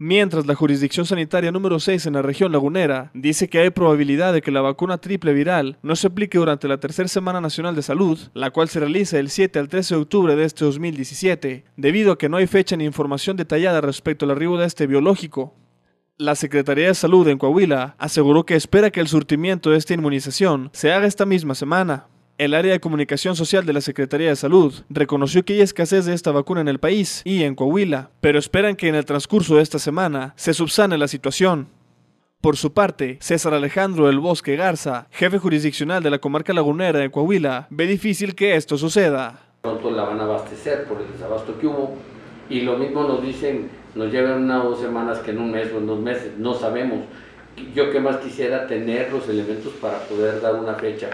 Mientras la jurisdicción sanitaria número 6 en la región lagunera dice que hay probabilidad de que la vacuna triple viral no se aplique durante la tercera semana nacional de salud, la cual se realiza del 7 al 13 de octubre de este 2017, debido a que no hay fecha ni información detallada respecto al arribo de este biológico. La Secretaría de Salud en Coahuila aseguró que espera que el surtimiento de esta inmunización se haga esta misma semana. El área de comunicación social de la Secretaría de Salud reconoció que hay escasez de esta vacuna en el país y en Coahuila, pero esperan que en el transcurso de esta semana se subsane la situación. Por su parte, César Alejandro del Bosque Garza, jefe jurisdiccional de la comarca lagunera de Coahuila, ve difícil que esto suceda. Pronto la van a abastecer por el desabasto que hubo y lo mismo nos dicen, nos llevan una dos semanas que en un mes o en dos meses, no sabemos. Yo qué más quisiera tener los elementos para poder dar una fecha.